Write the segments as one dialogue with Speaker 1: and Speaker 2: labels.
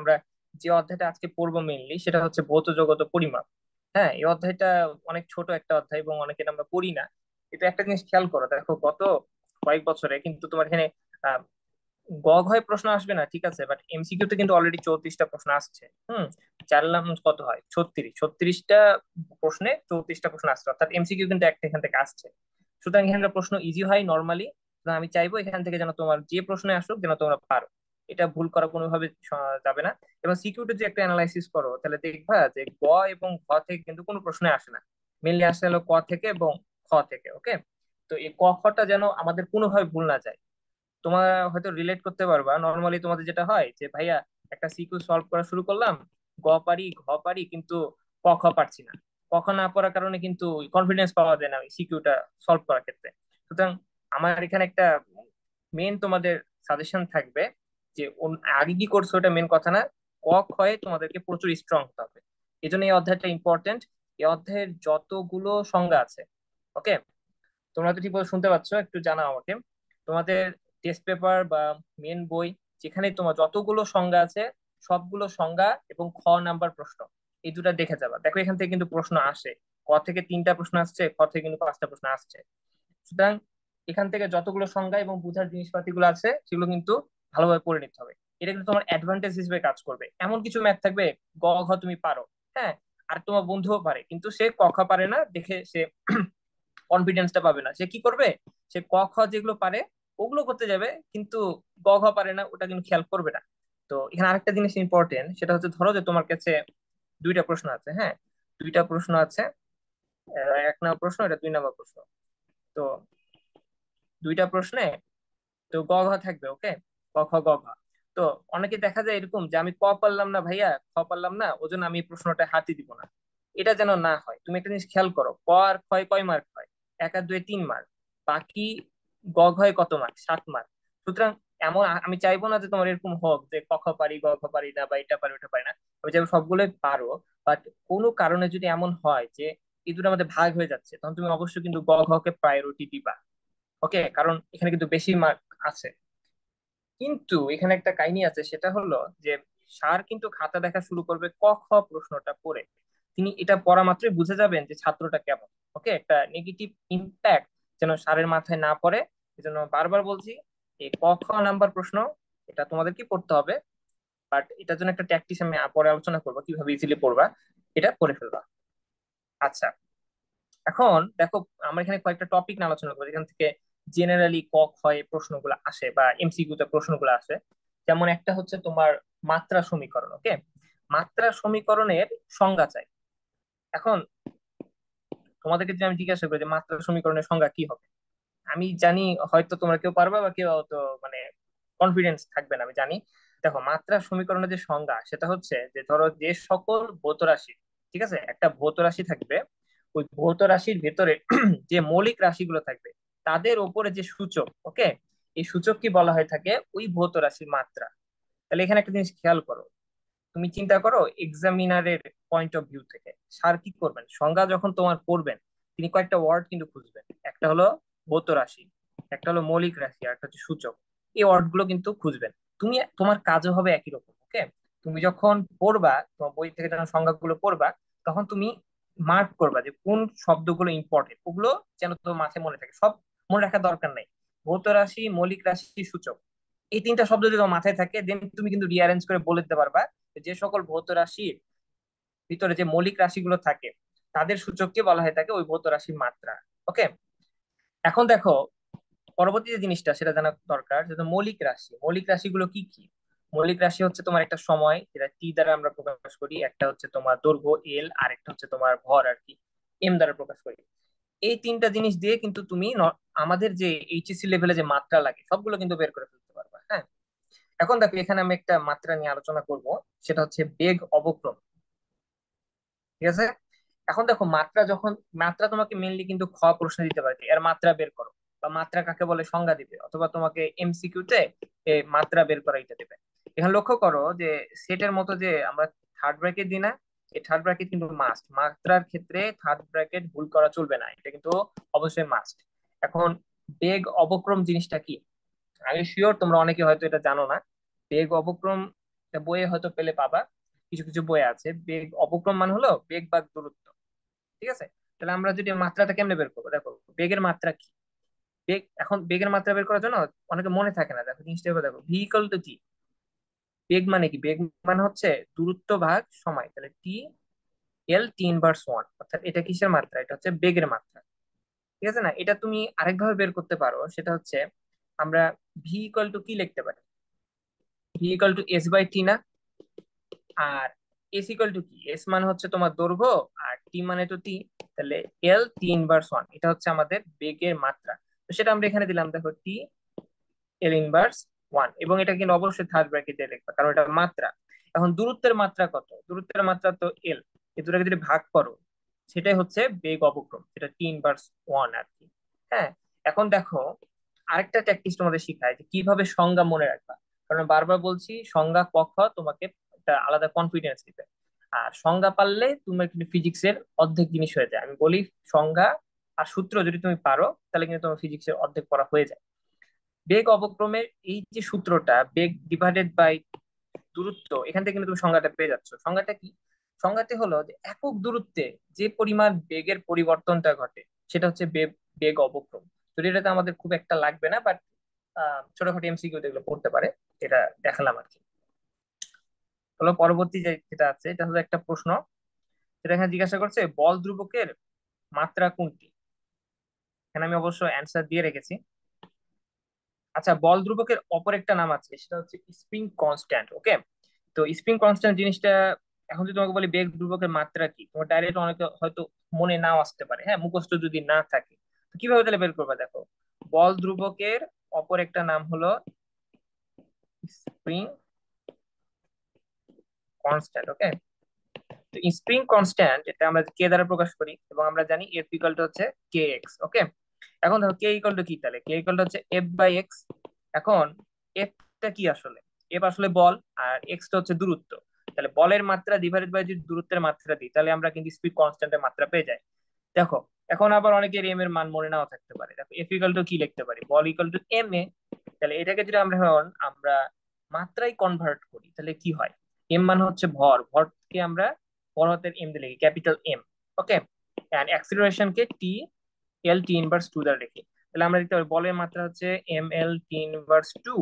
Speaker 1: আমরা যে অধ্যায়টা আজকে পড়বো মেনলি সেটা হচ্ছে ভৌত জগত পরিমাপ হ্যাঁ এই অধ্যায়টা অনেক ছোট একটা অধ্যায় এবং অনেকে আমরা পড়ি না কিন্তু একটা জিনিস খেয়াল করো দেখো গত কয়েক বছরে কিন্তু তোমার এখানে গগ হয় প্রশ্ন আসবে না ঠিক আছে বাট এমসিকিউ তে কিন্তু অলরেডি চৌত্রিশটা প্রশ্ন আসছে হুম চার কত হয় ছত্রিশ ছত্রিশটা প্রশ্নে চৌত্রিশটা প্রশ্ন আসছে অর্থাৎ এমসিকিউ কিন্তু একটা এখান থেকে আসছে সুতরাং এখানকার প্রশ্ন ইজি হয় নর্মালি আমি চাইবো এখান থেকে যেন তোমার যে প্রশ্নে আসুক যেন তোমরা পারো এটা ভুল করা কোনোভাবে যাবে না এবং সিকিউরিটি যে একটা অ্যানালাইসিস করো তাহলে দেখবা যে গ এবং ঘ থেকে কিন্তু কোনো প্রশ্নে আসে না মেনলি আসে হলো ক থেকে এবং খ থেকে ওকে তো এই ক খটা যেন আমাদের কোনোভাবে ভুল না যায় তোমার হয়তো রিলেট করতে পারবা নর্মালি তোমাদের যেটা হয় যে ভাইয়া একটা সিকিউ সলভ করা শুরু করলাম গ পারি ঘ পারি কিন্তু ক খ পারছি না ক খ না পড়ার কারণে কিন্তু কনফিডেন্স পাওয়া যায় না ওই সিকিউটা সলভ করার ক্ষেত্রে সুতরাং আমার এখানে একটা মেন তোমাদের সাজেশন থাকবে যে আগে কি করছো ওটা মেন কথা না কক হয়ে তোমাদেরকে প্রচুর স্ট্রং হতে হবে এই জন্য এই অধ্যায়টা ইম্পর্টেন্ট এই অধ্যায়ের যতগুলো সংজ্ঞা আছে ওকে তোমরা তো ঠিক শুনতে পাচ্ছ একটু জানাও আমাকে তোমাদের টেস্ট পেপার বা মেন বই যেখানে তোমার যতগুলো সংজ্ঞা আছে সবগুলো সংজ্ঞা এবং খ নাম্বার প্রশ্ন এই দুটা দেখে যাবা দেখো এখান থেকে কিন্তু প্রশ্ন আসে ক থেকে তিনটা প্রশ্ন আসছে ক থেকে কিন্তু পাঁচটা প্রশ্ন আসছে সুতরাং এখান থেকে যতগুলো সংজ্ঞা এবং বুঝার জিনিসপাতি গুলো আছে সেগুলো কিন্তু ভালোভাবে করে নিতে হবে এটা কিন্তু তোমার অ্যাডভান্টেজ হিসেবে কাজ করবে এমন কিছু ম্যাথ থাকবে গ ঘ তুমি পারো হ্যাঁ আর তোমার বন্ধুও পারে কিন্তু সে ক খ পারে না দেখে সে কনফিডেন্সটা পাবে না সে কি করবে সে ক খ যেগুলো পারে ওগুলো করতে যাবে কিন্তু গ ঘ পারে না ওটা কিন্তু খেয়াল করবে না তো এখানে আরেকটা জিনিস ইম্পর্টেন্ট সেটা হচ্ছে ধরো যে তোমার কাছে দুইটা প্রশ্ন আছে হ্যাঁ দুইটা প্রশ্ন আছে এক নম্বর প্রশ্ন এটা দুই নম্বর প্রশ্ন তো দুইটা প্রশ্নে তো গ ঘ থাকবে ওকে ক খ গ ঘ তো অনেকে দেখা যায় এরকম যে আমি ক পারলাম না ভাইয়া খ পারলাম না ওজন আমি প্রশ্নটা হাতি দিব না এটা যেন না হয় তুমি একটা জিনিস খেয়াল করো ক আর ক্ষয় কয় মার্ক হয় এক আর দুই তিন মার্ক বাকি গ ঘয় কত মার্ক সাত মার্ক সুতরাং এমন আমি চাইবো না যে তোমার এরকম হোক যে কখ পারি গখ পারি না বা এটা পারি ওটা পারি না আমি চাইবো সবগুলোই পারো বাট কোনো কারণে যদি এমন হয় যে এই দুটো আমাদের ভাগ হয়ে যাচ্ছে তখন তুমি অবশ্যই কিন্তু গ ঘকে প্রায়োরিটি দিবা ওকে কারণ এখানে কিন্তু বেশি মার্ক আছে কিন্তু এখানে একটা কাহিনী আছে সেটা হলো যে স্যার কিন্তু খাতা দেখা শুরু করবে ক খ প্রশ্নটা পড়ে তিনি এটা পড়া মাত্রই বুঝে যাবেন যে ছাত্রটা কেমন ওকে একটা নেগেটিভ ইম্প্যাক্ট যেন সারের মাথায় না পড়ে এজন্য বারবার বলছি এই ক খ নাম্বার প্রশ্ন এটা কি পড়তে হবে বাট এটার জন্য একটা প্র্যাকটিস আমি পরে আলোচনা করবো কিভাবে ইজিলি পড়বা এটা পড়ে ফেলবা আচ্ছা এখন দেখো আমরা এখানে কয়েকটা টপিক নিয়ে আলোচনা করবো যেখান থেকে জেনারেলি কক হয় প্রশ্নগুলো আসে বা এমসিকিউতে প্রশ্নগুলো আসে যেমন একটা হচ্ছে তোমার মাত্রা সমীকরণ ওকে মাত্রা সমীকরণের সংজ্ঞা চাই এখন তোমাদেরকে যদি আমি জিজ্ঞাসা করি যে মাত্রা সমীকরণের সংজ্ঞা কি হবে আমি জানি হয়তো তোমরা কেউ পারবে বা কেউ হয়তো মানে কনফিডেন্স থাকবে না আমি জানি দেখো মাত্রা সমীকরণের যে সংজ্ঞা সেটা হচ্ছে যে ধরো যে সকল ভৌত রাশি ঠিক আছে একটা ভৌত রাশি থাকবে ওই ভৌত রাশির ভেতরে যে মৌলিক রাশিগুলো থাকবে তাদের ওপরে যে সূচক ওকে এই সূচক কি বলা হয়ে থাকে ওই ভৌত রাশির মাত্রা তাহলে এখানে একটা জিনিস খেয়াল করো তুমি চিন্তা করো এক্সামিনারের পয়েন্ট অফ ভিউ থেকে সার কি করবেন সংজ্ঞা যখন তোমার করবেন তিনি কয়েকটা ওয়ার্ড কিন্তু খুঁজবেন একটা হলো ভৌত রাশি একটা হলো মৌলিক রাশি আর একটা হচ্ছে সূচক এই ওয়ার্ড গুলো কিন্তু খুঁজবেন তুমি তোমার কাজও হবে একই রকম ওকে তুমি যখন পড়বা তোমার বই থেকে যখন গুলো পড়বা তখন তুমি মার্ক করবা যে কোন শব্দগুলো ইম্পর্টেন্ট ওগুলো যেন তোমার মাথায় মনে থাকে সব মনে রাখার দরকার নাই ভৌত রাশি মৌলিক রাশি সূচক এই তিনটা শব্দ যদি তোমার মাথায় থাকে দেন তুমি কিন্তু রিয়ারেঞ্জ করে বলে দিতে পারবা যে সকল ভৌত রাশির ভিতরে যে মৌলিক রাশিগুলো থাকে তাদের সূচককে বলা হয় থাকে ওই ভৌত রাশির মাত্রা ওকে এখন দেখো পরবর্তী যে জিনিসটা সেটা জানা দরকার যে মৌলিক রাশি মৌলিক রাশিগুলো কি কি মৌলিক রাশি হচ্ছে তোমার একটা সময় যেটা টি দ্বারা আমরা প্রকাশ করি একটা হচ্ছে তোমার দৈর্ঘ্য এল আর একটা হচ্ছে তোমার ভর আর কি এম দ্বারা প্রকাশ করি এই তিনটা জিনিস দিয়ে কিন্তু তুমি আমাদের যে e এইচএসসি লেভেলে যে মাত্রা লাগে সবগুলো কিন্তু বের করে ফেলতে পারবা হ্যাঁ এখন দেখো এখানে আমি একটা মাত্রা নিয়ে আলোচনা করব সেটা হচ্ছে বেগ অবক্রম ঠিক আছে এখন দেখো মাত্রা যখন মাত্রা তোমাকে মেনলি কিন্তু খ প্রশ্ন দিতে পারে এর মাত্রা বের করো বা মাত্রা কাকে বলে সংজ্ঞা দিবে অথবা তোমাকে এমসিকিউতে মাত্রা বের করা এটা দেবে এখানে লক্ষ্য করো যে সেটের মতো যে আমরা থার্ড ব্রেকে দিই না এই থার্ড ব্র্যাকেট কিন্তু মাস্ট মাত্রার ক্ষেত্রে থার্ড ব্র্যাকেট ভুল করা চলবে না এটা কিন্তু অবশ্যই মাস্ট এখন বেগ অবক্রম জিনিসটা কি আমি শিওর তোমরা অনেকে হয়তো এটা জানো না বেগ অবক্রম বইয়ে হয়তো পেলে পাবা কিছু কিছু বই আছে বেগ অবক্রম মানে হলো বেগ বা দূরত্ব ঠিক আছে তাহলে আমরা যদি মাত্রাটা কেমনে বের করবো দেখো বেগের মাত্রা কি বেগ এখন বেগের মাত্রা বের করার জন্য অনেকে মনে থাকে না দেখো জিনিসটা দেখো ভেহিকল তো কি বেগ মানে কি বেগ মানে হচ্ছে দূরত্ব ভাগ সময় তাহলে টি এল টি ইনভার্স ওয়ান অর্থাৎ এটা কিসের মাত্রা এটা হচ্ছে বেগের মাত্রা ঠিক আছে না এটা তুমি আরেকভাবে বের করতে পারো সেটা হচ্ছে আমরা ভি ইকাল টু কি লিখতে পারি V equal to S by T না আর এস ইকাল টু কি এস মানে হচ্ছে তোমার দৈর্ঘ্য আর টি মানে তো টি তাহলে এল টি ইনভার্স ওয়ান এটা হচ্ছে আমাদের বেগের মাত্রা তো সেটা আমরা এখানে দিলাম দেখো টি এল ইনভার্স ওয়ান এবং এটা কিন্তু অবশ্যই থার্ড ব্র্যাকেটে দিয়ে লিখবা কারণ এটা মাত্রা এখন দূরত্বের মাত্রা কত দূরত্বের মাত্রা তো এল এই দুটাকে যদি ভাগ করো সেটাই হচ্ছে বেগ অবক্রম সেটা তিন ইনভার্স ওয়ান আর কি হ্যাঁ এখন দেখো আরেকটা ট্যাকটিস তোমাদের শিখায় যে কিভাবে সংজ্ঞা মনে রাখবা কারণ বারবার বলছি সংজ্ঞা পক্ষ তোমাকে একটা আলাদা কনফিডেন্স দিবে আর সংজ্ঞা পারলে তোমার কিন্তু ফিজিক্সের অর্ধেক জিনিস হয়ে যায় আমি বলি সংজ্ঞা আর সূত্র যদি তুমি পারো তাহলে কিন্তু তোমার ফিজিক্সের অর্ধেক পড়া হয়ে যায় বেগ অবক্রমের এই যে সূত্রটা বেগ ডিভাইডেড বাই দূরত্ব এখান থেকে কিন্তু তুমি সংজ্ঞাটা পেয়ে যাচ্ছ সংজ্ঞাটা কি সংজ্ঞাটি হলো যে একক দূরত্বে যে পরিমাণ বেগের পরিবর্তনটা ঘটে সেটা হচ্ছে বেগ বেগ অবক্রম তো এটাতে আমাদের খুব একটা লাগবে না বাট ছোটখাটো এমসিকিউ এগুলো পড়তে পারে এটা দেখালাম আর কি হলো পরবর্তী যেটা আছে এটা হলো একটা প্রশ্ন সেটা এখানে জিজ্ঞাসা করছে বল ধ্রুবকের মাত্রা কোনটি এখানে আমি অবশ্য অ্যান্সার দিয়ে রেখেছি আচ্ছা বল ধ্রুবকের অপর একটা নাম আছে সেটা হচ্ছে স্প্রিং কনস্ট্যান্ট ওকে তো স্প্রিং কনস্ট্যান্ট জিনিসটা এখন যদি তোমাকে বলি বেগ ধ্রুবকের মাত্রা কি তোমার ডাইরেক্ট অনেকে হয়তো মনে নাও আসতে পারে হ্যাঁ মুখস্থ যদি না থাকে তো কিভাবে তাহলে বের করবে দেখো বল ধ্রুবকের অপর একটা নাম হলো স্প্রিং কনস্ট্যান্ট ওকে তো স্প্রিং কনস্ট্যান্ট এটা আমরা কে দ্বারা প্রকাশ করি এবং আমরা জানি এর ইকুয়ালটা হচ্ছে কে এক্স ওকে এখন ধরো কে ইকল কি তাহলে কে ইকল হচ্ছে এফ বাই এক্স এখন এফটা কি আসলে এফ আসলে বল আর এক্সটা হচ্ছে দূরত্ব তাহলে বলের মাত্রা ডিভাইডেড বাই যদি দূরত্বের মাত্রা দিই তাহলে আমরা কিন্তু স্পিড কনস্ট্যান্টের মাত্রা পেয়ে যাই দেখো এখন আবার অনেকের এম এর মান মনে নাও থাকতে পারে দেখো এফ ইকুয়াল টু কি লিখতে পারি বল ইকল টু এম এ তাহলে এটাকে যদি আমরা এখন আমরা মাত্রায় কনভার্ট করি তাহলে কি হয় এম মান হচ্ছে ভর ভরকে আমরা বড় হাতের এম দিয়ে লিখি capital M okay and K T L T inverse two দ্বারা লিখি তাহলে আমরা দেখতে পারি বলের মাত্রা হচ্ছে M L T inverse two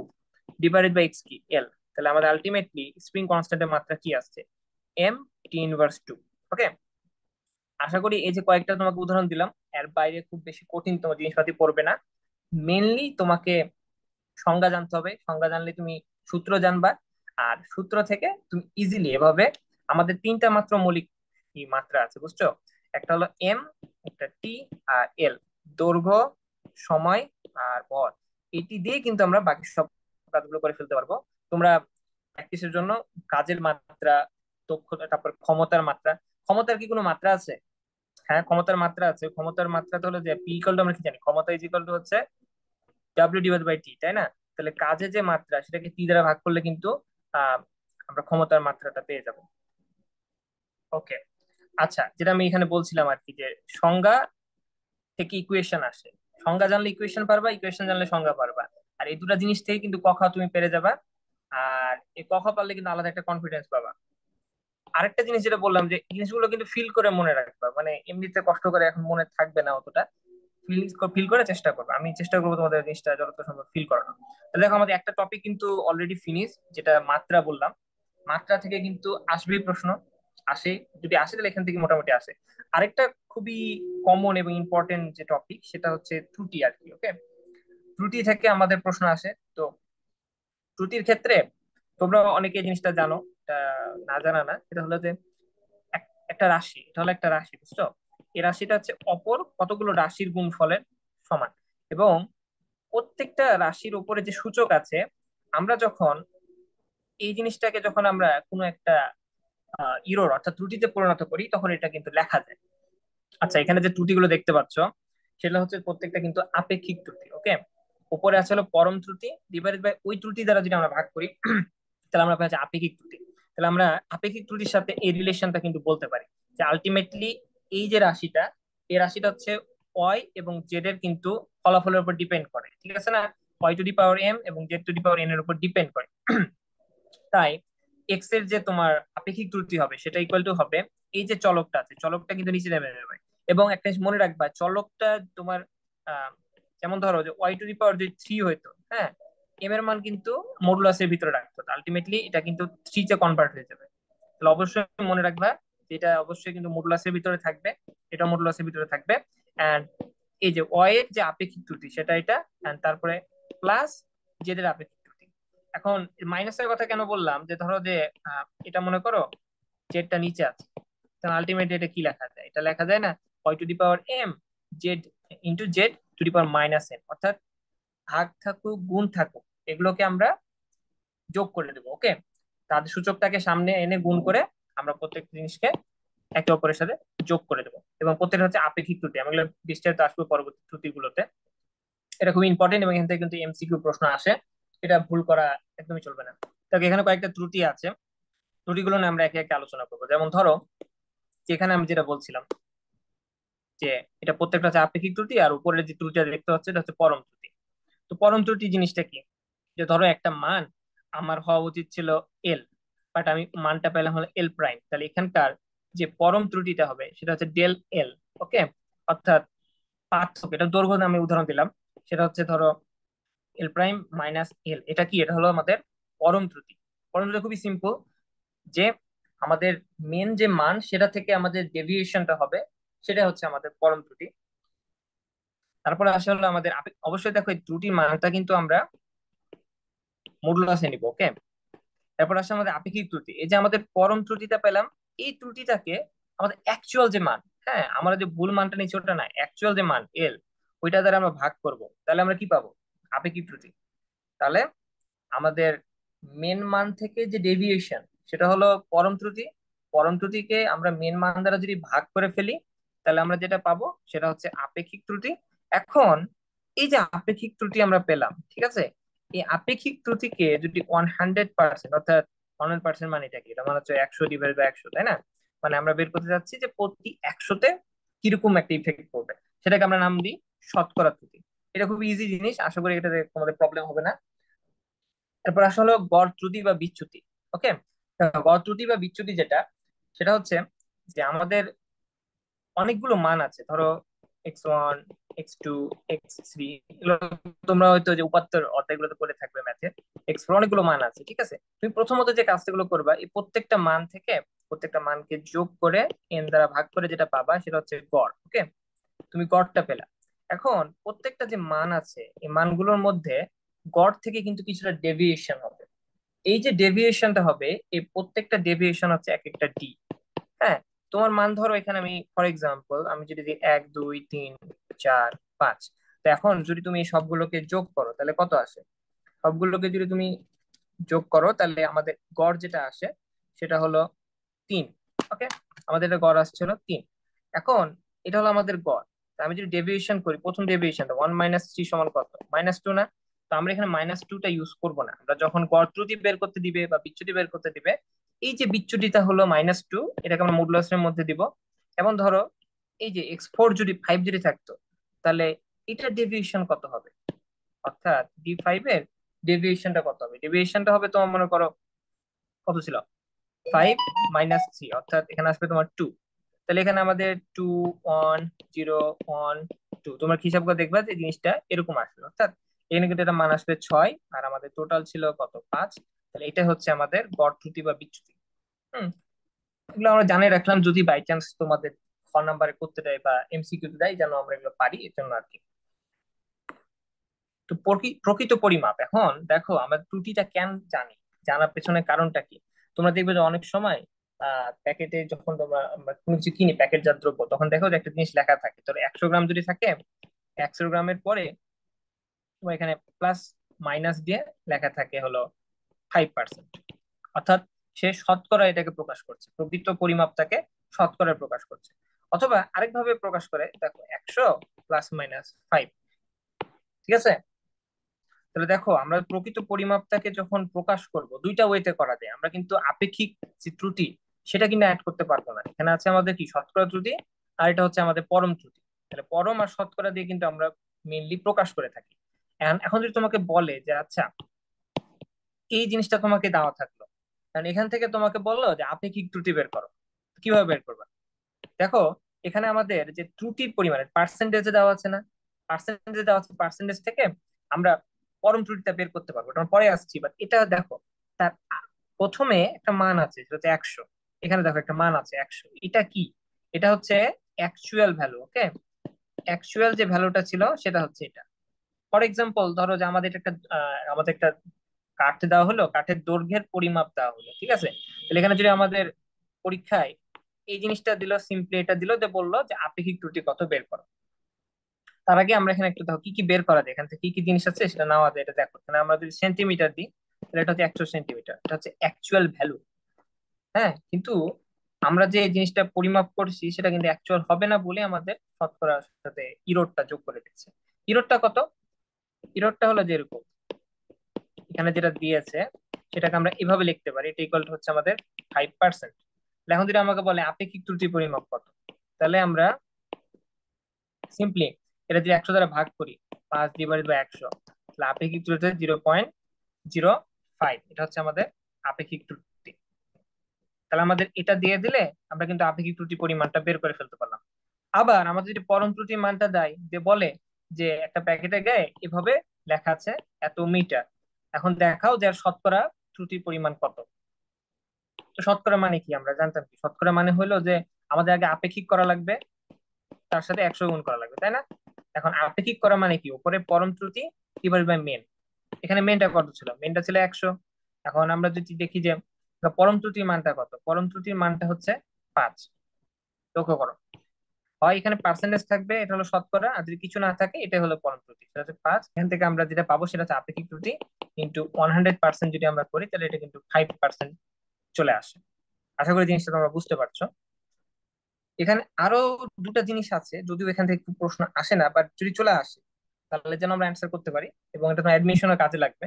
Speaker 1: divided by X কি এল তাহলে আমাদের আলটিমেটলি স্প্রিং কনস্ট্যান্টের মাত্রা কি আসছে M T inverse two okay আশা করি এই যে কয়েকটা তোমাকে উদাহরণ দিলাম এর বাইরে খুব বেশি কঠিন তোমার জিনিসপাতি পড়বে না মেনলি তোমাকে সংজ্ঞা জানতে হবে সংজ্ঞা জানলে তুমি সূত্র জানবা আর সূত্র থেকে তুমি ইজিলি এভাবে আমাদের তিনটা মাত্র মৌলিক মাত্রা আছে বুঝছো একটা হলো এম একটা টি আর এল দৈর্ঘ্য সময় আর ভর এটি দিয়ে কিন্তু আমরা বাকি সব কাজগুলো করে ফেলতে পারবো তোমরা প্র্যাকটিসের জন্য কাজের মাত্রা দক্ষতা তারপর ক্ষমতার মাত্রা ক্ষমতার কি কোনো মাত্রা আছে হ্যাঁ ক্ষমতার মাত্রা আছে ক্ষমতার মাত্রা তো হলো যে পি ইকাল আমরা কি জানি ক্ষমতা ইজ ইকাল টু হচ্ছে ডাব্লিউ ডিভাইড বাই টি তাই না তাহলে কাজে যে মাত্রা সেটাকে টি দ্বারা ভাগ করলে কিন্তু আমরা ক্ষমতার মাত্রাটা পেয়ে যাব ওকে আচ্ছা যেটা আমি এখানে বলছিলাম আর কি যে সংজ্ঞা থেকে ইকুয়েশন আসে সংজ্ঞা জানলে ইকুয়েশন পারবা ইকুয়েশন জানলে সংজ্ঞা পারবা আর এই দুটা জিনিস থেকে কিন্তু কখা তুমি পেরে যাবা আর এই কখা পারলে কিন্তু আলাদা একটা কনফিডেন্স পাবা আরেকটা জিনিস যেটা বললাম যে জিনিসগুলো কিন্তু ফিল করে মনে রাখবা মানে এমনিতে কষ্ট করে এখন মনে থাকবে না অতটা ফিল ফিল করার চেষ্টা করবো আমি চেষ্টা করবো তোমাদের জিনিসটা যত সম্ভব ফিল করানো তাহলে দেখো আমাদের একটা টপিক কিন্তু অলরেডি ফিনিশ যেটা মাত্রা বললাম মাত্রা থেকে কিন্তু আসবেই প্রশ্ন আসে যদি আসে তাহলে এখান থেকে মোটামুটি আসে আরেকটা খুবই কমন এবং ইম্পর্টেন্ট যে টপিক সেটা হচ্ছে ত্রুটি আর কি ওকে ত্রুটি থেকে আমাদের প্রশ্ন আসে তো ত্রুটির ক্ষেত্রে তোমরা অনেকে জিনিসটা জানো না জানা না সেটা হলো যে একটা রাশি এটা হলো একটা রাশি বুঝছো এই রাশিটা হচ্ছে অপর কতগুলো রাশির গুণ ফলের সমান এবং প্রত্যেকটা রাশির উপরে যে সূচক আছে আমরা যখন এই জিনিসটাকে যখন আমরা কোনো একটা ইরোর অর্থাৎ ত্রুটিতে পরিণত করি তখন এটা কিন্তু লেখা যায় আচ্ছা এখানে যে ত্রুটিগুলো দেখতে পাচ্ছ সেটা হচ্ছে প্রত্যেকটা কিন্তু আপেক্ষিক ত্রুটি ওকে উপরে আছে হলো পরম ত্রুটি ডিভাইড বাই ওই ত্রুটি দ্বারা যদি আমরা ভাগ করি তাহলে আমরা পাই আপেক্ষিক ত্রুটি তাহলে আমরা আপেক্ষিক ত্রুটির সাথে এই রিলেশনটা কিন্তু বলতে পারি যে আলটিমেটলি এই যে রাশিটা এই রাশিটা হচ্ছে ওয়াই এবং জেড এর কিন্তু ফলাফলের উপর ডিপেন্ড করে ঠিক আছে না Y to the power M এবং Z to the power N এর উপর ডিপেন্ড করে তাই এক্স এর যে তোমার আপেক্ষিক ত্রুটি হবে সেটা ইকুয়াল টু হবে এই যে চলকটা আছে চলকটা কিন্তু নিচে নেমে যাবে এবং একটা জিনিস মনে রাখবা চলকটা তোমার যেমন ধরো যে ওয়াই টু দি পাওয়ার যদি থ্রি হইতো হ্যাঁ এম এর মান কিন্তু এর ভিতরে রাখতো আলটিমেটলি এটা কিন্তু থ্রি তে কনভার্ট হয়ে যাবে তাহলে অবশ্যই মনে রাখবা এটা অবশ্যই কিন্তু মডুলাসের ভিতরে থাকবে এটা মডুলাসের ভিতরে থাকবে এন্ড এই যে ওয়াই এর যে আপেক্ষিক ত্রুটি সেটা এটা এন্ড তারপরে প্লাস যেদের আপেক্ষিক এখন মাইনাসের কথা কেন বললাম যে ধরো যে এটা মনে করো এটা নিচে আছে তাহলে আলটিমেটলি এটা কি লেখা যায় এটা লেখা যায় না y to the power M Z into Z to the power minus M অর্থাৎ ভাগ থাকুক গুণ থাকুক এগুলোকে আমরা যোগ করে দেবো ওকে তাদের সূচকটাকে সামনে এনে গুণ করে আমরা প্রত্যেক জিনিসকে একে অপরের সাথে যোগ করে দেবো এবং প্রত্যেকটা হচ্ছে আপেক্ষিক ত্রুটি আমি বিস্তারিত আসবো পরবর্তী ত্রুটিগুলোতে এটা খুব ইম্পর্টেন্ট এবং এখান থেকে কিন্তু এমসিকিউ প্রশ্ন আসে এটা ভুল করা একদমই চলবে না তো এখানে কয়েকটা ত্রুটি আছে ত্রুটিগুলো নিয়ে আমরা একে একে আলোচনা করবো যেমন ধরো এখানে আমি যেটা বলছিলাম যে এটা প্রত্যেকটা হচ্ছে আপেক্ষিক ত্রুটি আর উপরের যে ত্রুটিটা দেখতে হচ্ছে এটা হচ্ছে পরম ত্রুটি তো পরম ত্রুটি জিনিসটা কি যে ধরো একটা মান আমার হওয়া উচিত ছিল এল বাট আমি মানটা পেলাম হলো এল প্রাইম তাহলে এখানকার যে পরম ত্রুটিটা হবে সেটা হচ্ছে ডেল এল ওকে অর্থাৎ পার্থক্য এটা দৈর্ঘ্য আমি উদাহরণ দিলাম সেটা হচ্ছে ধরো এল প্রাইম মাইনাস এল এটা কি এটা হলো আমাদের পরম ত্রুটি পরম ত্রুটি খুবই সিম্পল যে আমাদের মেন যে মান সেটা থেকে আমাদের ডেভিয়েশনটা হবে সেটা হচ্ছে আমাদের পরম ত্রুটি তারপরে আসা হলো আমাদের অবশ্যই দেখো এই ত্রুটির মানটা কিন্তু আমরা মডুলাসে নিব ওকে তারপর আসে আমাদের আপেক্ষিক ত্রুটি এই যে আমাদের পরম ত্রুটিটা পেলাম এই ত্রুটিটাকে আমাদের অ্যাকচুয়াল যে মান হ্যাঁ আমরা যে ভুল মানটা নিচ্ছি ওটা না অ্যাকচুয়াল যে মান এল ওইটা দ্বারা আমরা ভাগ করব তাহলে আমরা কি পাবো আপেক্ষিক ত্রুটি তাহলে আমাদের মেন মান থেকে যে ডেভিয়েশন সেটা হলো পরম ত্রুটি পরম ত্রুটিকে আমরা মেন মান দ্বারা যদি ভাগ করে ফেলি তাহলে আমরা যেটা পাবো সেটা হচ্ছে আপেক্ষিক ত্রুটি এখন এই যে আপেক্ষিক ত্রুটি আমরা পেলাম ঠিক আছে এই আপেক্ষিক ত্রুটিকে যদি ওয়ান হান্ড্রেড পার্সেন্ট অর্থাৎ হান্ড্রেড পার্সেন্ট মানে এটা কি এটা মানে হচ্ছে একশো ডিভাইড বাই একশো তাই না মানে আমরা বের করতে চাচ্ছি যে প্রতি একশোতে কিরকম একটা ইফেক্ট পড়বে সেটাকে আমরা নাম দিই শতকরা ত্রুটি এটা খুব ইজি জিনিস আশা করি এটাতে তোমাদের প্রবলেম হবে না তারপর হলো গড় ত্রুটি বা বিচ্যুতি ওকে গড় ত্রুটি বা বিচ্যুতি যেটা সেটা হচ্ছে যে আমাদের অনেকগুলো মান আছে ধরো X one X two X three এগুলো তোমরা হয়তো যে উপাত্তর অর্ধেকগুলো তো করে থাকবে ম্যাথে এক্স ফোর অনেকগুলো মান আছে ঠিক আছে তুমি প্রথমত যে কাজগুলো করবা এই প্রত্যেকটা মান থেকে প্রত্যেকটা মানকে যোগ করে এন দ্বারা ভাগ করে যেটা পাবা সেটা হচ্ছে গড় ওকে তুমি গড়টা পেলা এখন প্রত্যেকটা যে মান আছে এই মানগুলোর মধ্যে গড় থেকে কিন্তু কিছুটা ডেভিয়েশন হবে এই যে ডেভিয়েশনটা হবে এই প্রত্যেকটা ডেভিয়েশন হচ্ছে এক একটা ডি হ্যাঁ তোমার মান ধরো এখানে আমি ফর এক্সাম্পল আমি যদি এক দুই তিন চার পাঁচ তো এখন যদি তুমি সবগুলোকে যোগ করো তাহলে কত আসে সবগুলোকে যদি তুমি যোগ করো তাহলে আমাদের গড় যেটা আসে সেটা হলো তিন ওকে আমাদের এটা গড় আসছিল তিন এখন এটা হলো আমাদের গড় আমি যদি ডেভিয়েশন করি প্রথম ডেভিয়েশনটা ওয়ান মাইনাস থ্রি সমান কত মাইনাস টু না তো আমরা এখানে মাইনাস টুটা ইউজ করবো না আমরা যখন গড় বের করতে দিবে বা বিচ্যুতি বের করতে দিবে এই যে বিচ্যুতিটা হলো মাইনাস টু এটাকে আমরা মডুলাসের মধ্যে দিব এবং ধরো এই যে এক্স ফোর যদি ফাইভ যদি থাকতো তাহলে এটা ডেভিয়েশন কত হবে অর্থাৎ ডি ফাইভ এর ডেভিয়েশনটা কত হবে ডেভিয়েশনটা হবে তোমার মনে করো কত ছিল ফাইভ মাইনাস থ্রি অর্থাৎ এখানে আসবে তোমার টু তাহলে এখানে আমাদের two one zero one two তোমরা হিসাব করে দেখবা যে জিনিসটা এরকম আসলো অর্থাৎ এখানে কিন্তু এটা মান আসবে ছয় আর আমাদের টোটাল ছিল কত পাঁচ তাহলে এটা হচ্ছে আমাদের গড় ত্রুটি বা বিচ্যুতি হম এগুলো আমরা জানিয়ে রাখলাম যদি বাই চান্স তোমাদের ফোন নাম্বারে করতে দেয় বা তে দেয় যেন আমরা এগুলো পারি এর জন্য আর কি তো প্রকৃত পরিমাপ এখন দেখো আমরা ত্রুটিটা কেন জানি জানার পেছনে কারণটা কি তোমরা দেখবে যে অনেক সময় প্যাকেটে যখন তোমরা কোনো কিছু কিনি প্যাকেটজাত দ্রব্য তখন দেখো যে একটা জিনিস লেখা থাকে তোর একশো গ্রাম যদি থাকে একশো গ্রামের পরে তোমার এখানে প্লাস মাইনাস দিয়ে লেখা থাকে হলো ফাইভ পার্সেন্ট অর্থাৎ সে শতকরা এটাকে প্রকাশ করছে প্রকৃত পরিমাপটাকে শতকরায় প্রকাশ করছে অথবা আরেকভাবে প্রকাশ করে দেখো একশো প্লাস মাইনাস ফাইভ ঠিক আছে তাহলে দেখো আমরা প্রকৃত পরিমাপটাকে যখন প্রকাশ করব দুইটা ওয়েতে করা যায় আমরা কিন্তু আপেক্ষিক যে ত্রুটি সেটা কিন্তু অ্যাড করতে পারবো না এখানে আছে আমাদের কি শতকরা ত্রুটি আর এটা হচ্ছে আমাদের পরম ত্রুটি তাহলে পরম আর শতকরা দিয়ে কিন্তু আমরা মেনলি প্রকাশ করে থাকি এখন যদি তোমাকে বলে যে আচ্ছা এই জিনিসটা তোমাকে দেওয়া থাকলো কারণ এখান থেকে তোমাকে বললো যে আপনি কি ত্রুটি বের করো কিভাবে বের করবা দেখো এখানে আমাদের যে ত্রুটির পরিমাণে পার্সেন্টেজে দেওয়া আছে না পার্সেন্টেজ দেওয়া আছে পার্সেন্টেজ থেকে আমরা পরম ত্রুটিটা বের করতে পারবো পরে আসছি বাট এটা দেখো তার প্রথমে একটা মান আছে সেটা হচ্ছে একশো এখানে দেখো একটা মান আছে একশো এটা কি এটা হচ্ছে অ্যাকচুয়াল ভ্যালু ওকে অ্যাকচুয়াল যে ভ্যালুটা ছিল সেটা হচ্ছে এটা ফর এক্সাম্পল ধরো যে আমাদের একটা আমাদের একটা কাঠ দেওয়া হলো কাঠের দৈর্ঘ্যের পরিমাপ দেওয়া হলো ঠিক আছে তাহলে এখানে যদি আমাদের পরীক্ষায় এই জিনিসটা দিল সিম্পলি এটা দিল যে বললো যে আপেক্ষিক ত্রুটি কত বের করো তার আগে আমরা এখানে একটু দেখো কি কি বের করা যায় এখান থেকে কি কি জিনিস আছে সেটা নেওয়া যায় এটা দেখো আমরা যদি সেন্টিমিটার দিই তাহলে এটা হচ্ছে একশো সেন্টিমিটার এটা হচ্ছে অ্যাকচুয়াল ভ্যালু হ্যাঁ কিন্তু আমরা যে জিনিসটা পরিমাপ করছি সেটা কিন্তু অ্যাকচুয়াল হবে না বলে আমাদের শতকরার সাথে ইরোডটা যোগ করে দিচ্ছে ইরোডটা কত ইরোডটা হলো যেরকম এখানে যেটা দিয়েছে সেটাকে আমরা এভাবে লিখতে পারি এটা ইকুয়াল হচ্ছে আমাদের ফাইভ পার্সেন্ট এখন যদি আমাকে বলে আপেক্ষিক ত্রুটি পরিমাপ কত তাহলে আমরা সিম্পলি এটা যদি একশো দ্বারা ভাগ করি পাঁচ ডিভাইড বা একশো তাহলে আপেক্ষিক ত্রুটি জিরো পয়েন্ট জিরো ফাইভ এটা হচ্ছে আমাদের আপেক্ষিক ত্রুটি তাহলে আমাদের এটা দিয়ে দিলে আমরা কিন্তু আপেক্ষিক ত্রুটি পরিমাণটা বের করে ফেলতে পারলাম আবার আমাদের যদি পরম ত্রুটি মানটা দেয় যে বলে যে একটা প্যাকেটে গায়ে এভাবে লেখা আছে এত মিটার এখন দেখাও যে শতকরা ত্রুটির পরিমাণ কত তো শতকরা মানে কি আমরা জানতাম কি শতকরা মানে হলো যে আমাদের আগে আপেক্ষিক করা লাগবে তার সাথে একশো গুণ করা লাগবে তাই না এখন আপেক্ষিক করা মানে কি উপরে পরম ত্রুটি কি বলবে মেন এখানে মেনটা কত ছিল মেনটা ছিল একশো এখন আমরা যদি দেখি যে পরম ত্রুটির মানটা কত পরম ত্রুটির মানটা হচ্ছে পাঁচ লক্ষ্য করো হয় এখানে পার্সেন্টেজ থাকবে এটা হলো শতকরা আর যদি কিছু না থাকে এটা হলো পরম ত্রুটি সেটা হচ্ছে পাঁচ এখান থেকে আমরা যেটা পাবো সেটা হচ্ছে আপেক্ষিক ত্রুটি কিন্তু ওয়ান হান্ড্রেড পার্সেন্ট যদি আমরা করি তাহলে এটা কিন্তু ফাইভ পার্সেন্ট চলে আসে আশা করি জিনিসটা তোমরা বুঝতে পারছো এখানে আরো দুটা জিনিস আছে যদিও এখান থেকে প্রশ্ন আসে না বাট যদি চলে আসে তাহলে যেন আমরা অ্যান্সার করতে পারি এবং এটা তোমার অ্যাডমিশনের কাজে লাগবে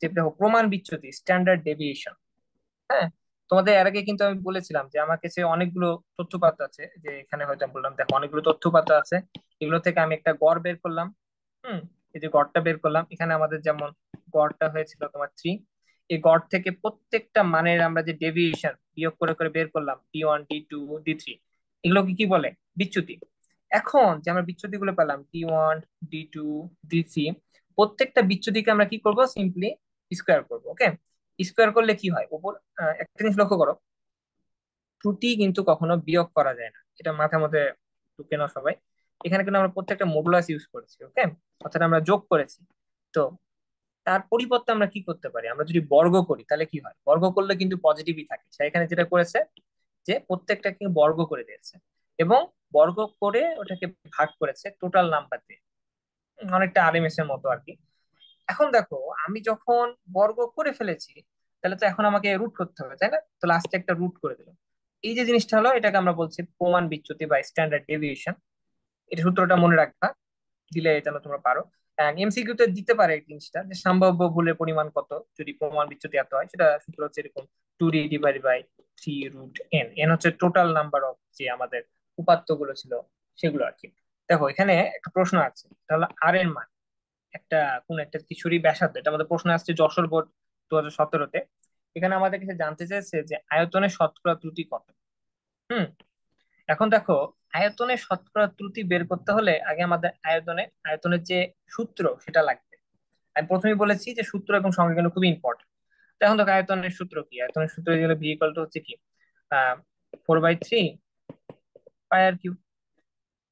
Speaker 1: যেটা প্রমাণ বিচ্ছুতি স্ট্যান্ডার্ড ডেভিয়েশন হ্যাঁ তোমাদের এর আগে কিন্তু আমি বলেছিলাম যে আমার কাছে অনেকগুলো তথ্যপাত্র আছে যে এখানে হয়তো আমি বললাম দেখো অনেকগুলো তথ্যপাত্র আছে এগুলো থেকে আমি একটা গড় বের করলাম হুম এই যে গড়টা বের করলাম এখানে আমাদের যেমন গড়টা হয়েছিল তোমার থ্রি এই গড় থেকে প্রত্যেকটা মানের আমরা যে ডেভিয়েশন বিয়োগ করে করে বের করলাম D one D two D three এগুলোকে কি বলে বিচ্যুতি এখন যে আমরা বিচ্যুতি গুলো পেলাম D one D two D three প্রত্যেকটা বিচ্যুতিকে আমরা কি করবো সিম্পলি স্কোয়ার করবো ওকে স্কোয়ার করলে কি হয় উপর একটা জিনিস লক্ষ্য করো ত্রুটি কিন্তু কখনো বিয়োগ করা যায় না এটা মাথার মধ্যে ঢুকে নাও সবাই এখানে কিন্তু আমরা প্রত্যেকটা মডুলাস ইউজ করেছি ওকে অর্থাৎ আমরা যোগ করেছি তো তার পরিবর্তে আমরা কি করতে পারি আমরা যদি বর্গ করি তাহলে কি হয় বর্গ করলে কিন্তু পজিটিভই থাকে এখানে যেটা করেছে যে প্রত্যেকটাকে বর্গ করে দিয়েছে এবং বর্গ করে ওটাকে ভাগ করেছে টোটাল নাম্বার দিয়ে অনেকটা এস এর মতো আর কি এখন দেখো আমি যখন বর্গ করে ফেলেছি তাহলে তো এখন আমাকে রুট করতে হবে তাই না তো লাস্টে একটা রুট করে দিলাম এই যে জিনিসটা হলো এটাকে আমরা বলছি প্রমাণ বিচ্যুতি বা স্ট্যান্ডার্ড ডেভিয়েশন এটা সূত্রটা মনে রাখবা দিলে যেন তোমরা পারো এমসিকিউ তে দিতে পারে এই জিনিসটা যে সম্ভাব্য ভুলের পরিমাণ কত যদি প্রমাণ বিচ্যুতি এত হয় সেটা সূত্র হচ্ছে এরকম two D divide by three root N N হচ্ছে টোটাল নাম্বার অফ যে আমাদের উপাত্ত গুলো ছিল সেগুলো আর কি দেখো এখানে একটা প্রশ্ন আছে তাহলে আর এর মান একটা কোন একটা কিশোরী ব্যাসার্ধ এটা আমাদের প্রশ্ন আসছে যশোর বোর্ড দু হাজার সতেরোতে এখানে আমাদের কাছে জানতে চাইছে যে আয়তনের শতকরা ত্রুটি কত হুম এখন দেখো আয়তনের শতকরা ত্রুটি বের করতে হলে আগে আমাদের আয়তনে আয়তনের যে সূত্র সেটা লাগবে আমি প্রথমে বলেছি যে সূত্র এবং সংখ্যা খুবই ইম্পর্টেন্ট এখন দেখো আয়তনের সূত্র কি আয়তনের সূত্র যেগুলো ভি হচ্ছে কি four by three pi R cube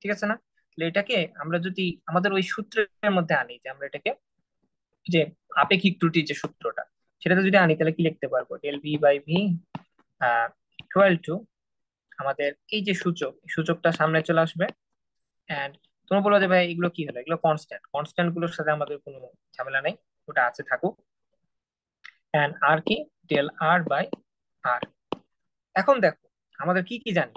Speaker 1: ঠিক আছে না তাহলে এটাকে আমরা যদি আমাদের ওই সূত্রের মধ্যে আনি যে আমরা এটাকে যে আপেক্ষিক ত্রুটি যে সূত্রটা সেটাতে যদি আনি তাহলে কি লিখতে পারবো del V by V equal to আমাদের এই যে সূচক সূচকটা সামনে চলে আসবে অ্যান্ড তোমরা বলো যে ভাই এগুলো কি হলো এগুলো কনস্ট্যান্ট কনস্ট্যান্ট গুলোর সাথে আমাদের কোনো ঝামেলা নেই ওটা আছে থাকুক অ্যান্ড আর কি ডেল আর বাই আর এখন দেখো আমাদের কি কি জানি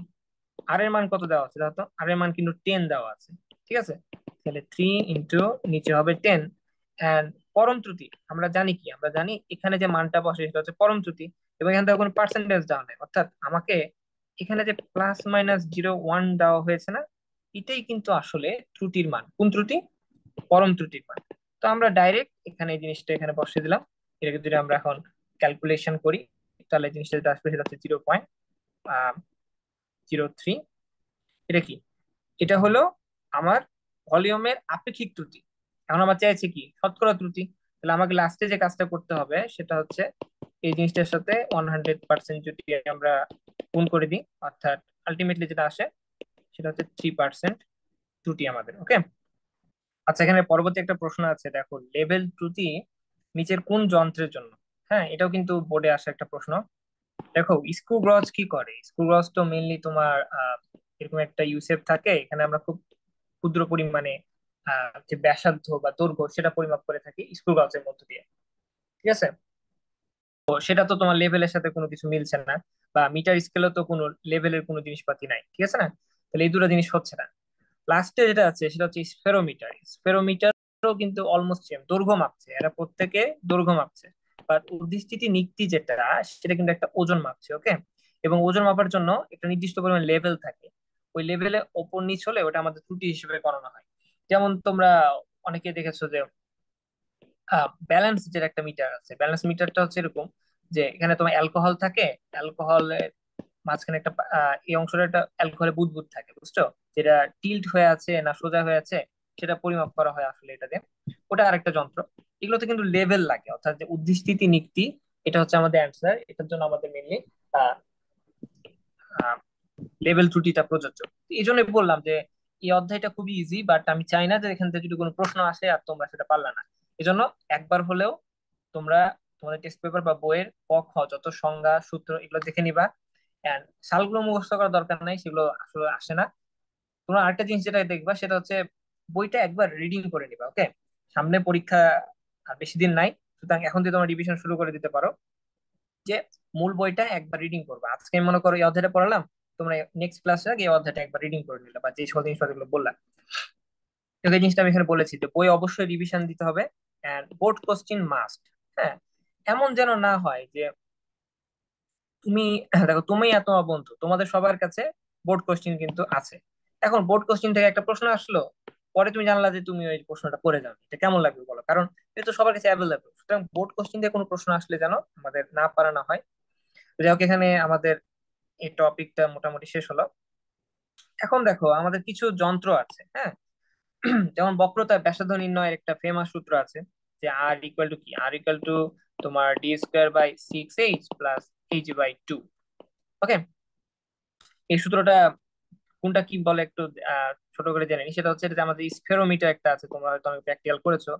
Speaker 1: আর এর মান কত দেওয়া আছে দেখো আর এর মান কিন্তু টেন দেওয়া আছে ঠিক আছে তাহলে থ্রি ইন্টু নিচে হবে টেন অ্যান্ড পরম ত্রুটি আমরা জানি কি আমরা জানি এখানে যে মানটা বসে সেটা হচ্ছে পরম ত্রুটি এবং এখানে কোনো পার্সেন্টেজ দেওয়া নেই অর্থাৎ আমাকে এখানে যে প্লাস মাইনাস জিরো ওয়ান দেওয়া হয়েছে না এটাই কিন্তু আসলে ত্রুটির মান কোন ত্রুটি পরম ত্রুটির মান তো আমরা ডাইরেক্ট এখানে এই জিনিসটা এখানে বসিয়ে দিলাম এটাকে যদি আমরা এখন ক্যালকুলেশন করি তাহলে জিনিসটা আসবে সেটা হচ্ছে জিরো পয়েন্ট জিরো থ্রি এটা কি এটা হলো আমার ভলিউমের আপেক্ষিক ত্রুটি এখন আমার চাইছে কি শতকরা ত্রুটি তাহলে আমাকে লাস্টে যে কাজটা করতে হবে সেটা হচ্ছে এই জিনিসটার সাথে ওয়ান হান্ড্রেড পার্সেন্ট যদি আমরা গুণ করে দিই অর্থাৎ আলটিমেটলি যেটা আসে সেটা হচ্ছে থ্রি পার্সেন্ট ত্রুটি আমাদের ওকে আচ্ছা এখানে পরবর্তী একটা প্রশ্ন আছে দেখো লেভেল ত্রুটি নিচের কোন যন্ত্রের জন্য হ্যাঁ এটাও কিন্তু বোর্ডে আসা একটা প্রশ্ন দেখো স্ক্রু ব্রজ কি করে স্ক্রু ব্রজ তো মেনলি তোমার এরকম একটা ইউসেপ থাকে এখানে আমরা খুব ক্ষুদ্র পরিমাণে যে ব্যাসার্ধ বা দৈর্ঘ্য সেটা পরিমাপ করে থাকি স্ক্রু এর মধ্য দিয়ে ঠিক আছে তো সেটা তো তোমার লেভেলের সাথে কোনো কিছু মিলছে না বা মিটার স্কেলে তো কোনো লেভেলের কোনো জিনিসপাতি নাই ঠিক আছে না তাহলে এই দুটো জিনিস হচ্ছে না লাস্টে যেটা আছে সেটা হচ্ছে স্পেরোমিটার স্পেরোমিটারও কিন্তু অলমোস্ট সেম দৈর্ঘ্য মাপছে এরা প্রত্যেকে দৈর্ঘ্য মাপছে মাপার অধিষ্ঠিতি নিক্তি যেটা সেটা কিন্তু একটা ওজন মাপছে ওকে এবং ওজন মাপার জন্য একটা নির্দিষ্ট পরিমাণ লেভেল থাকে ওই লেভেলে ওপর নিচ হলে ওটা আমাদের ত্রুটি হিসেবে করানো হয় যেমন তোমরা অনেকে দেখেছো যে ব্যালেন্স যেটা একটা মিটার আছে ব্যালেন্স মিটারটা হচ্ছে এরকম যে এখানে তোমার অ্যালকোহল থাকে অ্যালকোহলের মাঝখানে একটা এই অংশটা একটা অ্যালকোহলে বুদবুদ থাকে বুঝছো যেটা টিল্ট হয়ে আছে না সোজা হয়ে আছে সেটা পরিমাপ করা হয় আসলে এটাতে ওটা আরেকটা যন্ত্র এগুলোতে কিন্তু লেভেল লাগে অর্থাৎ যে উদ্দিষ্টিতি নিক্তি এটা হচ্ছে আমাদের অ্যান্সার এটার জন্য আমাদের মেনলি লেভেল ত্রুটিটা প্রযোজ্য এই জন্য বললাম যে এই অধ্যায়টা খুবই ইজি বাট আমি চাই না যে এখান থেকে যদি কোনো প্রশ্ন আসে আর তোমরা সেটা পারলা না এজন্য একবার হলেও তোমরা তোমাদের টেস্ট পেপার বা বইয়ের পক্ষ যত সংজ্ঞা সূত্র এগুলো দেখে নিবা সালগুলো মুখস্থ করার দরকার নাই সেগুলো আসলে আসে না তোমরা আরেকটা জিনিস যেটা দেখবা সেটা হচ্ছে বইটা একবার রিডিং করে নিবা ওকে সামনে পরীক্ষা আর বেশি দিন নাই সুতরাং এখন যদি তোমার রিভিশন শুরু করে দিতে পারো যে মূল বইটা একবার রিডিং করবে আজকে মনে করো এই অধ্যায়টা পড়ালাম তোমরা নেক্সট ক্লাসে আগে এই অধ্যায়টা একবার রিডিং করে নিলে বা যে সকল জিনিসপত্রগুলো বললাম এই জিনিসটা আমি এখানে বলেছি যে বই অবশ্যই রিভিশন দিতে হবে অ্যান্ড বোর্ড কোশ্চিন মাস্ট হ্যাঁ এমন যেন না হয় যে তুমি দেখো তুমি এত বন্ধু তোমাদের সবার কাছে বোর্ড কোশ্চিন কিন্তু আছে এখন বোর্ড কোশ্চিন থেকে একটা প্রশ্ন আসলো পরে তুমি জানলা যে তুমি ওই প্রশ্নটা করে যাবে এটা কেমন লাগবে বলো কারণ এটা তো সবার কাছে অ্যাভেলেবল সুতরাং বোর্ড কোশ্চেন দিয়ে কোনো প্রশ্ন আসলে যেন আমাদের না পারা না হয় যাই হোক এখানে আমাদের এই টপিকটা মোটামুটি শেষ হলো এখন দেখো আমাদের কিছু যন্ত্র আছে হ্যাঁ যেমন বক্রতা ব্যাসাধ নির্ণয়ের একটা ফেমাস সূত্র আছে যে আর ইকুয়াল টু কি আর ইকুয়াল টু তোমার D square by six H plus H by two okay এই সূত্রটা কোনটা কি বলে একটু ছোট করে জেনে নি সেটা হচ্ছে যে আমাদের স্ফেরোমিটার একটা আছে তোমরা হয়তো অনেক প্র্যাকটিক্যাল করেছো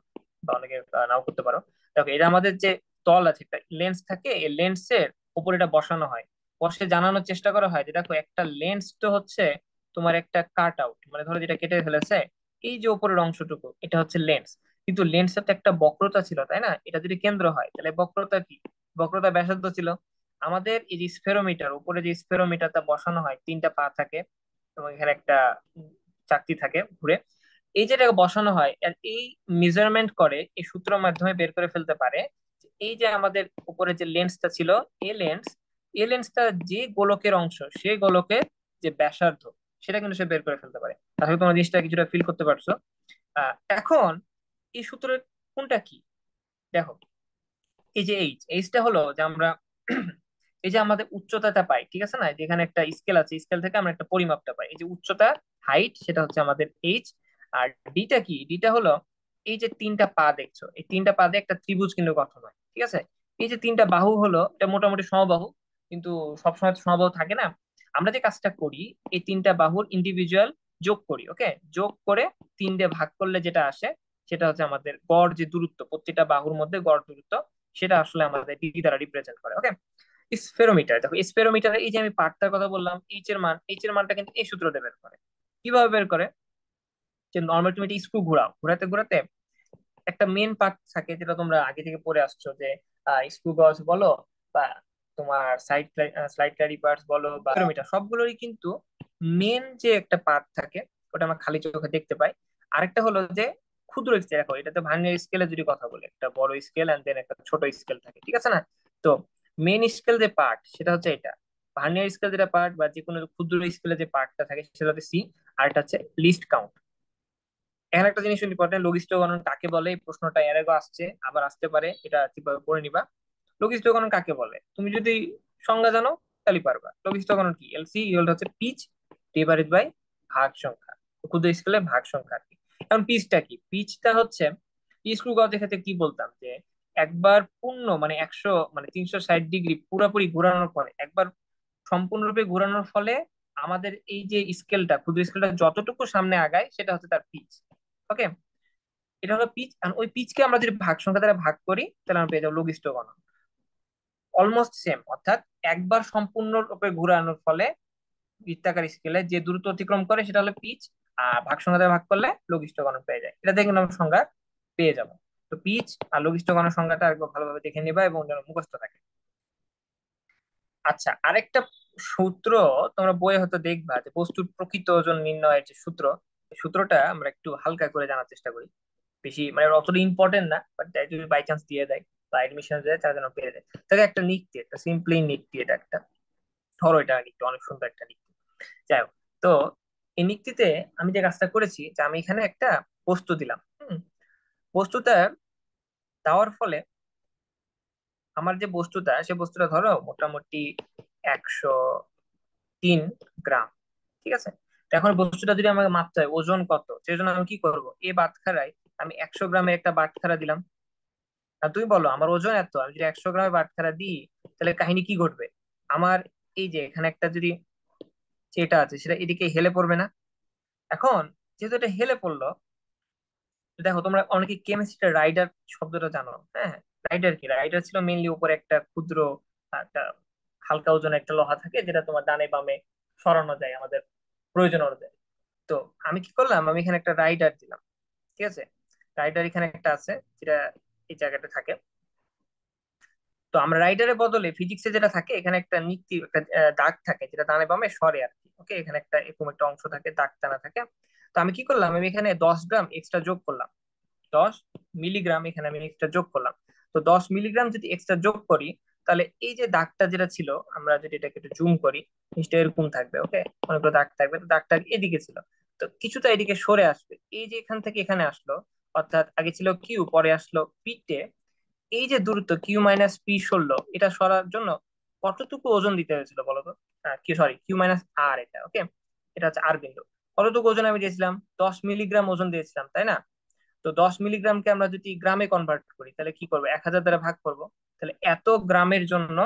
Speaker 1: বা অনেকে নাও করতে পারো দেখো এটা আমাদের যে তল আছে একটা লেন্স থাকে এই লেন্সের উপর এটা বসানো হয় বসে জানানোর চেষ্টা করা হয় যে দেখো একটা লেন্স তো হচ্ছে তোমার একটা কাট আউট মানে ধরো যেটা কেটে ফেলেছে এই যে উপরের অংশটুকু এটা হচ্ছে লেন্স কিন্তু লেন্সের তো একটা বক্রতা ছিল তাই না এটা যদি কেন্দ্র হয় তাহলে বক্রতা কি বক্রতা ব্যাসার্ধ ছিল আমাদের এই যে স্ফেরোমিটার উপরে যে স্ফেরোমিটারটা বসানো হয় তিনটা পা থাকে এবং এখানে একটা চাকতি থাকে ঘুরে এই যেটাকে বসানো হয় আর এই মেজারমেন্ট করে এই সূত্র মাধ্যমে বের করে ফেলতে পারে এই যে আমাদের উপরে যে লেন্সটা ছিল এ লেন্স এ লেন্সটা যে গোলকের অংশ সেই গোলকের যে ব্যাসার্ধ সেটা কিন্তু সে বের করে ফেলতে পারে তাহলে তোমার জিনিসটা কিছুটা ফিল করতে পারছো এখন এই সূত্রের কোনটা কি দেখো এই যে এইচ এইচটা হলো যে আমরা এই যে আমাদের উচ্চতাটা পাই ঠিক আছে না যেখানে একটা স্কেল আছে স্কেল থেকে আমরা একটা পরিমাপটা পাই এই যে উচ্চতা হাইট সেটা হচ্ছে আমাদের এইচ আর ডিটা কি ডিটা হলো এই যে তিনটা পা দেখছো এই তিনটা পা দিয়ে একটা ত্রিভুজ কিন্তু গঠন হয় ঠিক আছে এই যে তিনটা বাহু হলো এটা মোটামুটি সমবাহু কিন্তু সবসময় তো সমবাহু থাকে না আমরা যে কাজটা করি এই তিনটা বাহুর ইন্ডিভিজুয়াল যোগ করি ওকে যোগ করে তিন দিয়ে ভাগ করলে যেটা আসে সেটা হচ্ছে আমাদের গড় যে দূরত্ব প্রত্যেকটা বাহুর মধ্যে গড় দূরত্ব সেটা আসলে আমাদের ডি দ্বারা রিপ্রেজেন্ট করে ওকে স্পেরোমিটার দেখো স্পেরোমিটার এই যে আমি পার্টটার কথা বললাম এইচ এর মান এইচ এর মানটা কিন্তু এই দিয়ে বের করে কিভাবে বের করে যে নর্মাল তুমি এটা স্ক্রু ঘোরাও ঘোরাতে ঘোরাতে একটা মেন পার্ট থাকে যেটা তোমরা আগে থেকে পড়ে আসছো যে স্ক্রু গজ বলো বা তোমার সাইড স্লাইড ক্লারি পার্টস বলো বা স্পেরোমিটার সবগুলোরই কিন্তু মেন যে একটা পার্ট থাকে ওটা আমরা খালি চোখে দেখতে পাই আরেকটা হলো যে ক্ষুদ্র দেখো এটা তো ভাঙ্গের স্কেলে যদি কথা বলে একটা বড় স্কেল এন্ড দেন একটা ছোট স্কেল থাকে ঠিক আছে না তো মেন স্কেল যে পার্ট সেটা হচ্ছে এটা ভার্নিয়ার স্কেল যেটা পার্ট বা যে কোনো ক্ষুদ্র স্কেলে যে পার্টটা থাকে সেটা হচ্ছে সি আর এটা হচ্ছে লিস্ট কাউন্ট এখানে একটা জিনিস ইম্পর্টেন্ট লঘিষ্ঠ গণন কাকে বলে এই প্রশ্নটা এর আগে আসছে আবার আসতে পারে এটা কিভাবে করে নিবা লঘিষ্ঠ গণন কাকে বলে তুমি যদি সংজ্ঞা জানো তাহলে পারবা লঘিষ্ঠ গণন কি এলসি ইউল e হচ্ছে পিচ ডিভাইডেড বাই ভাগ সংখ্যা ক্ষুদ্র স্কেলে ভাগ সংখ্যা আর কি এখন পিচটা কি পিচটা হচ্ছে স্কুল গণের ক্ষেত্রে কি বলতাম যে একবার পূর্ণ মানে একশো মানে তিনশো ষাট ডিগ্রি পুরোপুরি ঘোরানোর পরে একবার সম্পূর্ণরূপে ঘুরানোর ফলে আমাদের এই যে স্কেলটা ক্ষুদ্র স্কেলটা যতটুকু সামনে আগায় সেটা হচ্ছে তার পিচ ওকে এটা হলো পিচ ওই পিচকে আমরা যদি ভাগ সংখ্যা দ্বারা ভাগ করি তাহলে আমরা পেয়ে যাবো লঘিষ্ঠ গণন অলমোস্ট সেম অর্থাৎ একবার সম্পূর্ণরূপে ঘুরানোর ফলে বৃত্তাকার স্কেলে যে দূরত্ব অতিক্রম করে সেটা হলো পিচ আর ভাগ সংখ্যা দ্বারা ভাগ করলে লঘিষ্ঠ গণন পেয়ে যায় এটা দেখেন আমরা সংজ্ঞা পেয়ে যাবো তো পিচ আর লঘিষ্ঠ গণ সংখ্যাটা আরেকবার ভালোভাবে দেখে নিবা এবং যেন মুখস্থ থাকে আচ্ছা আরেকটা সূত্র তোমরা বইয়ে হয়তো দেখবা যে বস্তুর প্রকৃত ওজন নির্ণয়ের যে সূত্র সূত্রটা আমরা একটু হালকা করে জানার চেষ্টা করি বেশি মানে অতটা ইম্পর্টেন্ট না বাট যদি বাই চান্স দিয়ে দেয় বা এডমিশন দেয় তারা যেন পেয়ে দেয় তাকে একটা নিকটি একটা সিম্পলি নিকটি এটা একটা ধরো এটা নিকটি অনেক সুন্দর একটা নিকটি যাই হোক তো এই নিকটিতে আমি যে কাজটা করেছি যে আমি এখানে একটা বস্তু দিলাম বস্তুটা দেওয়ার ফলে আমার যে বস্তুটা সে বস্তুটা ধরো মোটামুটি একশো তিন গ্রাম ঠিক আছে তো এখন বস্তুটা যদি আমাকে মাপতে হয় ওজন কত সেই জন্য আমি কি করব এই বাটখারায় আমি একশো গ্রামের একটা বাটখারা দিলাম আর তুমি বলো আমার ওজন এত আমি যদি একশো গ্রামে বাটখারা দিই তাহলে কাহিনী কি ঘটবে আমার এই যে এখানে একটা যদি সেটা আছে সেটা এদিকে হেলে পড়বে না এখন যেহেতু এটা হেলে পড়লো দেখো তোমরা অনেকে কেমিস্ট্রিটা রাইডার শব্দটা জানো হ্যাঁ রাইডার কি রাইডার ছিল মেইনলি উপরে একটা ক্ষুদ্র একটা হালকা ওজন একটা লোহা থাকে যেটা তোমার ডানে বামে সরানো যায় আমাদের প্রয়োজন অনুযায়ী তো আমি কি করলাম আমি এখানে একটা রাইডার দিলাম ঠিক আছে রাইডার এখানে একটা আছে যেটা এই জায়গাটা থাকে তো আমরা রাইডারের বদলে ফিজিক্সে যেটা থাকে এখানে একটা নিক্তি একটা দাগ থাকে যেটা ডানে বামে সরে আর কি ওকে এখানে একটা এরকম একটা অংশ থাকে দাগ টানা থাকে তো আমি কি করলাম আমি এখানে দশ গ্রাম এক্সট্রা যোগ করলাম দশ মিলিগ্রাম এখানে আমি এক্সট্রা যোগ করলাম তো দশ মিলিগ্রাম যদি এক্সট্রা যোগ করি তাহলে এই যে দাগটা যেটা ছিল আমরা যদি এটাকে একটু জুম করি জিনিসটা এরকম থাকবে ওকে অনেকগুলো দাগ থাকবে তো দাগটা এদিকে ছিল তো কিছুটা এদিকে সরে আসবে এই যে এখান থেকে এখানে আসলো অর্থাৎ আগে ছিল কিউ পরে আসলো পিটে এই যে দূরত্ব কিউ মাইনাস পি ষোলো এটা সরার জন্য কতটুকু ওজন দিতে হয়েছিল বলতো Q sorry Q minus R এটা ওকে এটা হচ্ছে আর বিন্দু কতটুকু ওজন আমি দিয়েছিলাম দশ মিলিগ্রাম ওজন দিয়েছিলাম তাই না তো দশ মিলিগ্রামকে আমরা যদি গ্রামে কনভার্ট করি তাহলে কি করবো এক হাজার দ্বারা ভাগ করব তাহলে এত গ্রামের জন্য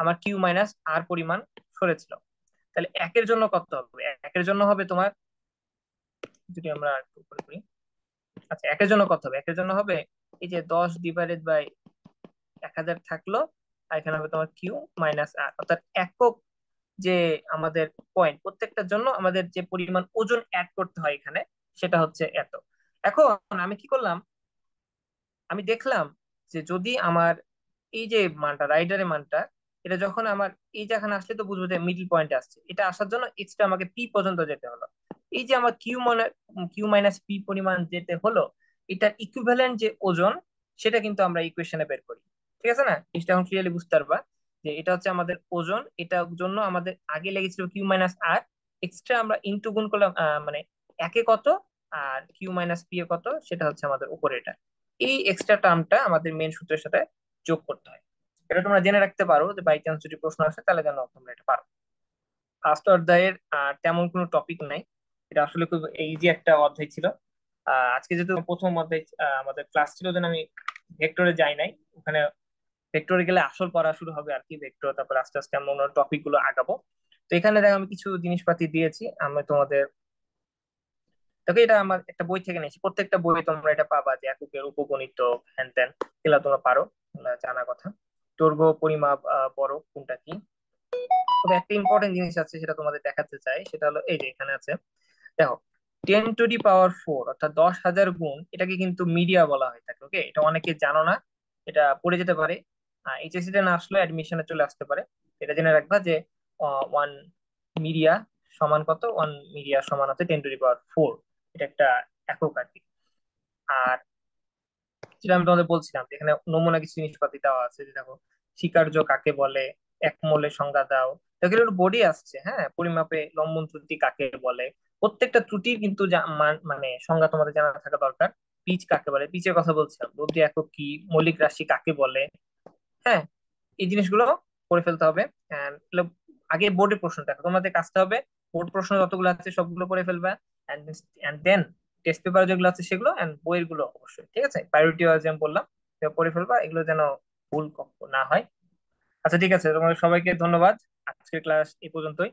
Speaker 1: আমার কিউ মাইনাস আর পরিমাণ সরেছিল তাহলে একের জন্য কত হবে একের জন্য হবে তোমার যদি আমরা উপরে করি আচ্ছা একের জন্য কত হবে একের জন্য হবে এই যে দশ ডিভাইডেড বাই এক হাজার থাকলো আর এখানে হবে তোমার কিউ মাইনাস আর অর্থাৎ একক যে আমাদের পয়েন্ট প্রত্যেকটার জন্য আমাদের যে পরিমাণ ওজন অ্যাড করতে হয় এখানে সেটা হচ্ছে এত এখন আমি কি করলাম আমি দেখলাম যে যদি আমার এই যে মানটা রাইডারের মানটা এটা যখন আমার এই যেখানে আসলে তো বুঝবো যে মিডল পয়েন্টে আসছে এটা আসার জন্য এক্সট্রা আমাকে পি পর্যন্ত যেতে হলো এই যে আমার কিউ মানে কিউ মাইনাস পি পরিমাণ যেতে হলো এটার ইকুইভ্যালেন্ট যে ওজন সেটা কিন্তু আমরা ইকুয়েশনে বের করি ঠিক আছে না জিনিসটা এখন ক্লিয়ারলি বুঝতে পারবা যে এটা হচ্ছে আমাদের ওজন এটার জন্য আমাদের আগে লেগেছিল কিউ মাইনাস আর এক্সট্রা আমরা ইনটু গুণ করলাম মানে একে কত আর কিউ মাইনাস পি এ কত সেটা হচ্ছে আমাদের উপরে এটা এই এক্সট্রা টার্মটা আমাদের মেন সূত্রের সাথে যোগ করতে হয় এটা তোমরা জেনে রাখতে পারো যে বাই চান্স যদি প্রশ্ন আসে তাহলে যেন তোমরা এটা পারো ফার্স্ট অধ্যায়ের তেমন কোনো টপিক নাই এটা আসলে খুব ইজি একটা অধ্যায় ছিল আজকে যেহেতু প্রথম অধ্যায় আমাদের ক্লাস ছিল যেন আমি ভেক্টরে যাই নাই ওখানে ভেক্টরে গেলে আসল পড়া শুরু হবে আর কি ভেক্টর তারপর আস্তে আস্তে আমরা অন্য টপিক গুলো আগাবো তো এখানে দেখো আমি কিছু জিনিসপাতি দিয়েছি আমি তোমাদের দেখো এটা আমার একটা বই থেকে নিয়েছি প্রত্যেকটা বই তোমরা এটা পাবা যে এককের উপগণিত হ্যান ত্যান এগুলো তোমরা পারো জানা কথা দৈর্ঘ্য পরিমাপ বড় কোনটা কি তবে একটা ইম্পর্টেন্ট জিনিস আছে সেটা তোমাদের দেখাতে চাই সেটা হলো এই যে এখানে আছে দেখো ten to the power four অর্থাৎ দশ হাজার গুণ এটাকে কিন্তু মিডিয়া বলা হয় থাকে ওকে এটা অনেকে জানো না এটা পড়ে যেতে পারে এইচএসসি তে না আসলে অ্যাডমিশনে চলে আসতে পারে এটা জেনে রাখবা যে ওয়ান মিডিয়া সমান কত ওয়ান মিডিয়া সমান হচ্ছে ten to the power four এটা একটা একক আর কি আর যেটা আমি তোমাদের বলছিলাম এখানে নমুনা কিছু জিনিসপাতি দেওয়া আছে যে দেখো স্বীকার্য কাকে বলে একমলে সংজ্ঞা দাও দেখো একটু বডি আসছে হ্যাঁ পরিমাপে লম্বন ত্রুটি কাকে বলে প্রত্যেকটা ত্রুটির কিন্তু মানে সংজ্ঞা তোমাদের জানা থাকা দরকার পিচ কাকে বলে পিচের কথা বলছিলাম রোধ একক কি মৌলিক রাশি কাকে বলে হ্যাঁ এই জিনিসগুলো করে ফেলতে হবে আগে বোর্ডের প্রশ্ন দেখো তোমাদের কাজটা হবে বোর্ড প্রশ্ন যতগুলো আছে সবগুলো করে ফেলবা অ্যান্ড দেন টেস্ট পেপার যেগুলো আছে সেগুলো অ্যান্ড বইয়ের গুলো অবশ্যই ঠিক আছে প্রায়োরিটি ওয়াইজ আমি বললাম করে ফেলবা এগুলো যেন ভুল না হয় আচ্ছা ঠিক আছে তোমাদের সবাইকে ধন্যবাদ আজকের ক্লাস এই পর্যন্তই